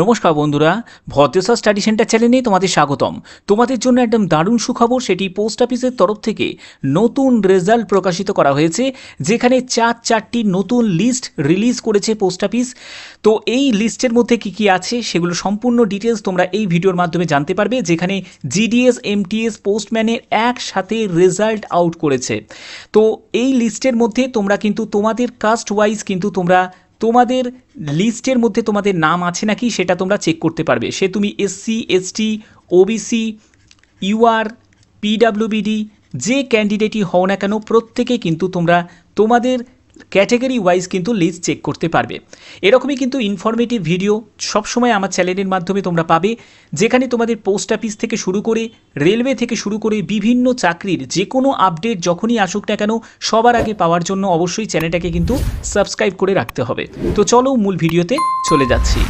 নমস্কার বন্ধুরা Bhadreswar study centre চ্যানেলে তোমাদের স্বাগতম তোমাদের জন্য একদম দারুণ সুখবর সেটি পোস্ট অফিসের তরফ থেকে নতুন রেজাল্ট প্রকাশিত করা হয়েছে যেখানে চার চারটি নতুন লিস্ট রিলিজ করেছে পোস্ট অফিস তো এই লিস্টের মধ্যে কি কি আছে সেগুলো সম্পূর্ণ ডিটেলস তোমরা এই ভিডিওর মাধ্যমে জানতে পারবে যেখানে জিডিএস এমটিএস পোস্টম্যানের একসাথে রেজাল্ট আউট করেছে তো এই লিস্টের মধ্যে তোমরা কিন্তু তোমাদের কাস্ট ওয়াইজ কিন্তু তোমরা তোমাদের লিস্টের মধ্যে তোমাদের নাম আছে নাকি সেটা তোমরা চেক করতে পারবে সে তুমি এসসি এসটি ওবিসি ইউআর পিডাব্লিউবিডি যে ক্যান্ডিডেটই হও না কেন প্রত্যেকে কিন্তু তোমরা তোমাদের ক্যাটেগরি ওয়াইজ কিন্তু লিস্ট চেক করতে পারবে এরকমই কিন্তু ইনফরমেটিভ ভিডিও সবসময় আমার চ্যানেলের মাধ্যমে তোমরা পাবে যেখানে তোমাদের পোস্ট অফিস থেকে শুরু করে রেলওয়ে থেকে শুরু করে বিভিন্ন চাকরির যে কোনো আপডেট যখনই আসুক না কেন সবার আগে পাওয়ার জন্য অবশ্যই চ্যানেলটাকে কিন্তু সাবস্ক্রাইব করে রাখতে হবে তো চলো মূল ভিডিওতে চলে যাচ্ছি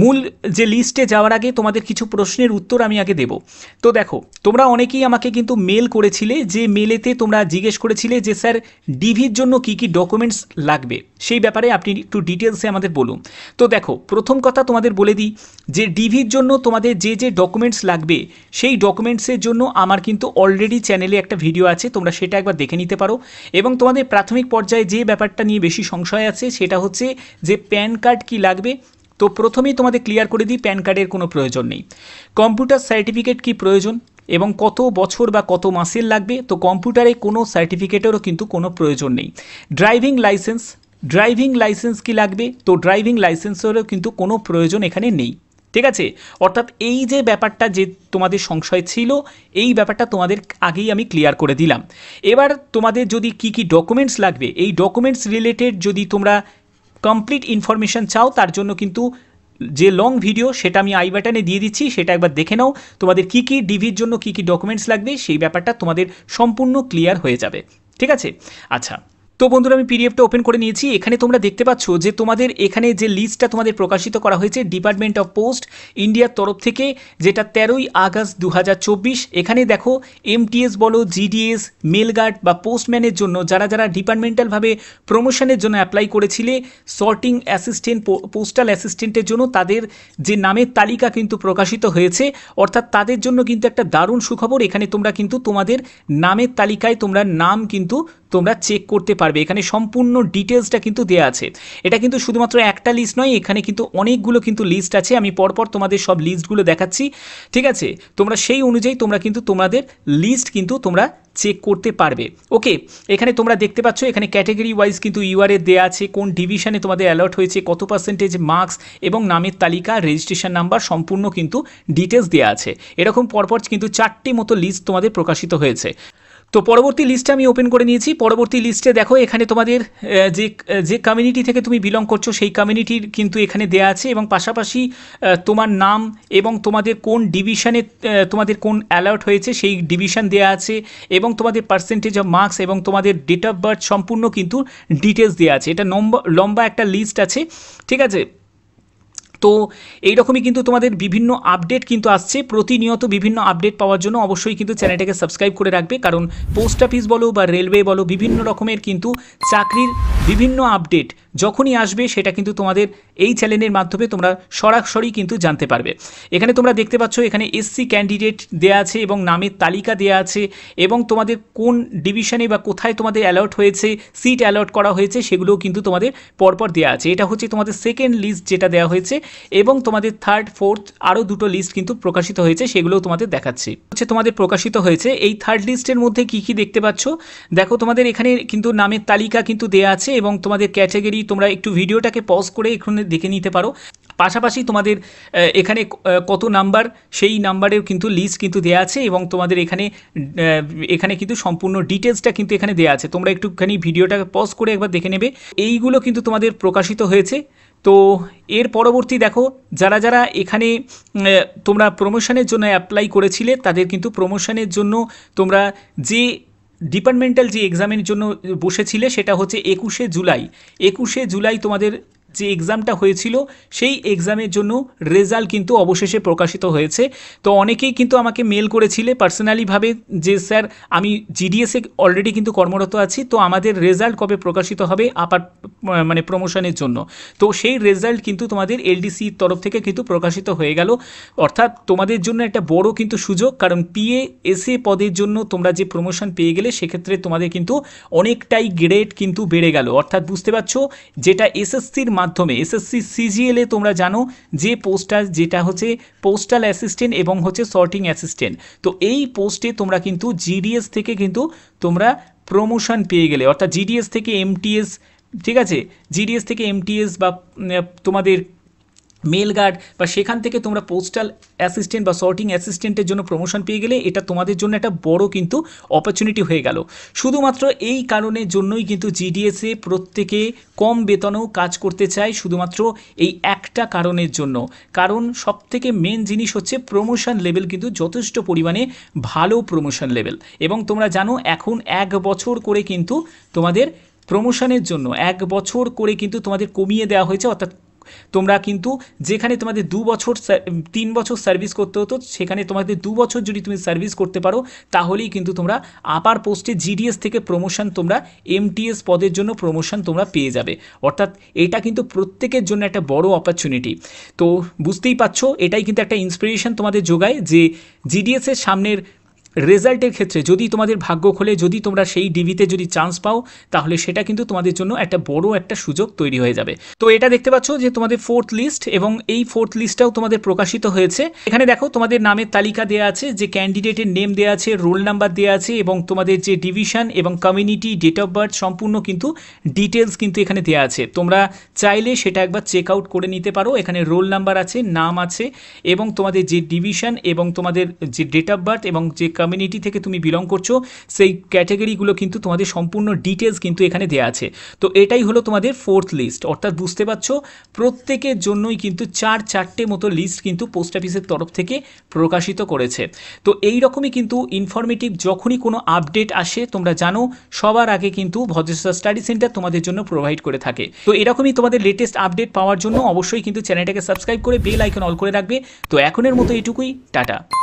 মূল যে লিস্টে যাওয়ার আগে তোমাদের কিছু প্রশ্নের উত্তর আমি আগে দেব তো দেখো তোমরা অনেকেই আমাকে কিন্তু মেল করেছিলে যে মেলেতে তোমরা জিজ্ঞেস করেছিলে যে স্যার ডিভির জন্য কি কি ডকুমেন্টস লাগবে সেই ব্যাপারে আপনি একটু ডিটেলসে আমাদের বলুন তো দেখো প্রথম কথা তোমাদের বলে দিই যে ডিভির জন্য তোমাদের যে যে ডকুমেন্টস লাগবে সেই ডকুমেন্টসের জন্য আমার কিন্তু অলরেডি চ্যানেলে একটা ভিডিও আছে তোমরা সেটা একবার দেখে নিতে পারো এবং তোমাদের প্রাথমিক পর্যায়ে যে ব্যাপারটা নিয়ে বেশি সংশয় আছে সেটা হচ্ছে যে প্যান কার্ড কি লাগবে তো প্রথমেই তোমাদের ক্লিয়ার করে দিই প্যান কার্ডের কোনো প্রয়োজন নেই কম্পিউটার সার্টিফিকেট কি প্রয়োজন এবং কত বছর বা কত মাসের লাগবে তো কম্পিউটারে কোনো সার্টিফিকেটেরও কিন্তু কোনো প্রয়োজন নেই ড্রাইভিং লাইসেন্স ড্রাইভিং লাইসেন্স কি লাগবে তো ড্রাইভিং লাইসেন্সেরও কিন্তু কোনো প্রয়োজন এখানে নেই ঠিক আছে অর্থাৎ এই যে ব্যাপারটা যে তোমাদের সংশয় ছিল এই ব্যাপারটা তোমাদের আগেই আমি ক্লিয়ার করে দিলাম এবার তোমাদের যদি কি কি ডকুমেন্টস লাগবে এই ডকুমেন্টস রিলেটেড যদি তোমরা কমপ্লিট ইনফরমেশান চাও তার জন্য কিন্তু যে লং ভিডিও সেটা আমি আই বাটনে দিয়ে দিচ্ছি সেটা একবার দেখে নাও তোমাদের কি কি ডিভির জন্য কি কি ডকুমেন্টস লাগবে সেই ব্যাপারটা তোমাদের সম্পূর্ণ ক্লিয়ার হয়ে যাবে ঠিক আছে আচ্ছা তো বন্ধুরা আমি পিডিএফটা ওপেন করে নিয়েছি এখানে তোমরা দেখতে পাচ্ছ যে তোমাদের এখানে যে লিস্টটা তোমাদের প্রকাশিত করা হয়েছে ডিপার্টমেন্ট অফ পোস্ট ইন্ডিয়ার তরফ থেকে যেটা তেরোই আগস্ট দু এখানে দেখো এমটিএস বলো জিডিএস মেলগার্ড বা পোস্টম্যানের জন্য যারা যারা ডিপার্টমেন্টালভাবে প্রমোশনের জন্য অ্যাপ্লাই করেছিলে সর্টিং অ্যাসিস্ট্যান্ট পোস্টাল অ্যাসিস্ট্যান্টের জন্য তাদের যে নামের তালিকা কিন্তু প্রকাশিত হয়েছে অর্থাৎ তাদের জন্য কিন্তু একটা দারুণ সুখবর এখানে তোমরা কিন্তু তোমাদের নামের তালিকায় তোমরা নাম কিন্তু তোমরা চেক করতে পারবে এখানে সম্পূর্ণ ডিটেলসটা কিন্তু দেওয়া আছে এটা কিন্তু শুধুমাত্র একটা লিস্ট নয় এখানে কিন্তু অনেকগুলো কিন্তু লিস্ট আছে আমি পরপর তোমাদের সব লিস্টগুলো দেখাচ্ছি ঠিক আছে তোমরা সেই অনুযায়ী তোমরা কিন্তু তোমাদের লিস্ট কিন্তু তোমরা চেক করতে পারবে ওকে এখানে তোমরা দেখতে পাচ্ছ এখানে ক্যাটেগরি ওয়াইজ কিন্তু ইউআরএ দেওয়া আছে কোন ডিভিশনে তোমাদের অ্যালার্ট হয়েছে কত পার্সেন্টেজ মার্কস এবং নামের তালিকা রেজিস্ট্রেশন নাম্বার সম্পূর্ণ কিন্তু ডিটেলস দেওয়া আছে এরকম পরপর কিন্তু চারটি মতো লিস্ট তোমাদের প্রকাশিত হয়েছে তো পরবর্তী লিস্টে আমি ওপেন করে নিয়েছি পরবর্তী লিস্টে দেখো এখানে তোমাদের যে যে কমিউনিটি থেকে তুমি বিলং করছো সেই কমিউনিটির কিন্তু এখানে দেয়া আছে এবং পাশাপাশি তোমার নাম এবং তোমাদের কোন ডিভিশনে তোমাদের কোন অ্যালার্ট হয়েছে সেই ডিভিশন দেয়া আছে এবং তোমাদের পার্সেন্টেজ অফ মার্কস এবং তোমাদের ডেট অফ বার্থ সম্পূর্ণ কিন্তু ডিটেলস দেওয়া আছে এটা লম্বা একটা লিস্ট আছে ঠিক আছে তো এই রকমই কিন্তু তোমাদের বিভিন্ন আপডেট কিন্তু আসছে প্রতিনিয়ত বিভিন্ন আপডেট পাওয়ার জন্য অবশ্যই কিন্তু চ্যানেলটাকে সাবস্ক্রাইব করে রাখবে কারণ পোস্ট অফিস বলো বা রেলওয়ে বলো বিভিন্ন রকমের কিন্তু চাকরির বিভিন্ন আপডেট যখনই আসবে সেটা কিন্তু তোমাদের এই চ্যানেলের মাধ্যমে তোমরা সরাসরি কিন্তু জানতে পারবে এখানে তোমরা দেখতে পাচ্ছ এখানে এসসি ক্যান্ডিডেট দেয়া আছে এবং নামের তালিকা দেয়া আছে এবং তোমাদের কোন ডিভিশনে বা কোথায় তোমাদের অ্যালার্ট হয়েছে সিট অ্যালার্ট করা হয়েছে সেগুলোও কিন্তু তোমাদের পরপর দেওয়া আছে এটা হচ্ছে তোমাদের সেকেন্ড লিস্ট যেটা দেওয়া হয়েছে এবং তোমাদের থার্ড ফোর্থ আরও দুটো লিস্ট কিন্তু প্রকাশিত হয়েছে সেগুলো তোমাদের দেখাচ্ছি হচ্ছে তোমাদের প্রকাশিত হয়েছে এই থার্ড লিস্টের মধ্যে কি কি দেখতে পাচ্ছ দেখো তোমাদের এখানে কিন্তু নামের তালিকা কিন্তু দেয়া আছে এবং তোমাদের ক্যাটাগরি তোমরা একটু ভিডিওটাকে পজ করে এখানে দেখে নিতে পারো পাশাপাশি তোমাদের এখানে কত নাম্বার সেই নাম্বারের কিন্তু লিস্ট কিন্তু দেয়া আছে এবং তোমাদের এখানে এখানে কিন্তু সম্পূর্ণ ডিটেলসটা কিন্তু এখানে দেয়া আছে তোমরা একটুখানি ভিডিওটাকে পজ করে একবার দেখে নেবে এইগুলো কিন্তু তোমাদের প্রকাশিত হয়েছে তো এর পরবর্তী দেখো যারা যারা এখানে তোমরা প্রমোশনের জন্য অ্যাপ্লাই করেছিলে তাদের কিন্তু প্রমোশনের জন্য তোমরা যে ডিপার্টমেন্টাল যে এক্সামের জন্য বসেছিলে সেটা হচ্ছে একুশে জুলাই একুশে জুলাই তোমাদের যে এক্সামটা হয়েছিল সেই এক্সামের জন্য রেজাল্ট কিন্তু অবশেষে প্রকাশিত হয়েছে তো অনেকেই কিন্তু আমাকে মেল করেছিলে পার্সোনালিভাবে যে স্যার আমি জিডিএসে অলরেডি কিন্তু কর্মরত আছি তো আমাদের রেজাল্ট কবে প্রকাশিত হবে আপার মানে প্রমোশনের জন্য তো সেই রেজাল্ট কিন্তু তোমাদের এলডিসির তরফ থেকে কিন্তু প্রকাশিত হয়ে গেল অর্থাৎ তোমাদের জন্য একটা বড় কিন্তু সুযোগ কারণ পিএ এসএ পদের জন্য তোমরা যে প্রমোশন পেয়ে গেলে সেক্ষেত্রে তোমাদের কিন্তু অনেকটাই গ্রেড কিন্তু বেড়ে গেল অর্থাৎ বুঝতে পারছো যেটা এসএসসির মাধ্যমে এসএসসি সিজিএলে তোমরা জানো যে পোস্টটা যেটা হচ্ছে পোস্টাল অ্যাসিস্ট্যান্ট এবং হচ্ছে সর্টিং অ্যাসিস্ট্যান্ট তো এই পোস্টে তোমরা কিন্তু জিডিএস থেকে কিন্তু তোমরা প্রমোশন পেয়ে গেলে অর্থাৎ জিডিএস থেকে এমটিএস ঠিক আছে জিডিএস থেকে এমটিএস বা তোমাদের মেল গার্ড বা সেখান থেকে তোমরা পোস্টাল অ্যাসিস্ট্যান্ট বা সর্টিং অ্যাসিস্ট্যান্টের জন্য প্রমোশন পেয়ে গেলে এটা তোমাদের জন্য একটা বড় কিন্তু অপরচুনিটি হয়ে গেল শুধুমাত্র এই কারণের জন্যই কিন্তু জিডিএসে প্রত্যেকে কম বেতনেও কাজ করতে চায় শুধুমাত্র এই একটা কারণের জন্য কারণ সব থেকে মেন জিনিস হচ্ছে প্রমোশন লেভেল কিন্তু যথেষ্ট পরিমাণে ভালো প্রমোশন লেভেল এবং তোমরা জানো এখন এক বছর করে কিন্তু তোমাদের প্রমোশনের জন্য এক বছর করে কিন্তু তোমাদের কমিয়ে দেওয়া হয়েছে অর্থাৎ তোমরা কিন্তু যেখানে তোমাদের দু বছর তিন বছর সার্ভিস করতে হতো সেখানে তোমাদের দু বছর যদি তুমি সার্ভিস করতে পারো তাহলেই কিন্তু তোমরা আপার পোস্টে জিডিএস থেকে প্রমোশন তোমরা এমটিএস পদের জন্য প্রমোশন তোমরা পেয়ে যাবে অর্থাৎ এটা কিন্তু প্রত্যেকের জন্য একটা বড় অপরচুনিটি তো বুঝতেই পারছো এটাই কিন্তু একটা ইন্সপিরেশন তোমাদের যোগায় যে জিডিএসের সামনের রেজাল্টের ক্ষেত্রে যদি তোমাদের ভাগ্য খোলে যদি তোমরা সেই ডিভিতে যদি চান্স পাও তাহলে সেটা কিন্তু তোমাদের জন্য একটা বড় একটা সুযোগ তৈরি হয়ে যাবে তো এটা দেখতে পাচ্ছ যে তোমাদের ফোর্থ লিস্ট এবং এই ফোর্থ লিস্টটাও তোমাদের প্রকাশিত হয়েছে এখানে দেখো তোমাদের নামের তালিকা দেওয়া আছে যে ক্যান্ডিডেটের নেম দেওয়া আছে রোল নাম্বার দেওয়া আছে এবং তোমাদের যে ডিভিশন এবং কমিউনিটি ডেট অফ বার্থ সম্পূর্ণ কিন্তু ডিটেলস কিন্তু এখানে দেওয়া আছে তোমরা চাইলে সেটা একবার চেক আউট করে নিতে পারো এখানে রোল নাম্বার আছে নাম আছে এবং তোমাদের যে ডিভিশন এবং তোমাদের যে ডেট অফ বার্থ এবং যে কমিউনিটি থেকে তুমি বিলং করছো সেই ক্যাটাগরিগুলো কিন্তু তোমাদের সম্পূর্ণ ডিটেলস কিন্তু এখানে দেওয়া আছে তো এটাই হলো তোমাদের ফোর্থ লিস্ট অর্থাৎ বুঝতে পারছো প্রত্যেকের জন্যই কিন্তু চার চারটে মতো লিস্ট কিন্তু পোস্ট অফিসের তরফ থেকে প্রকাশিত করেছে তো এই রকমই কিন্তু ইনফরমেটিভ যখনই কোনো আপডেট আসে তোমরা জানো সবার আগে কিন্তু ভদ্রেশ্বর স্টাডি সেন্টার তোমাদের জন্য প্রোভাইড করে থাকে তো এরকমই তোমাদের লেটেস্ট আপডেট পাওয়ার জন্য অবশ্যই কিন্তু চ্যানেলটাকে সাবস্ক্রাইব করে বেল আইকন অল করে রাখবে তো এখনের মতো এটুকুই টাটা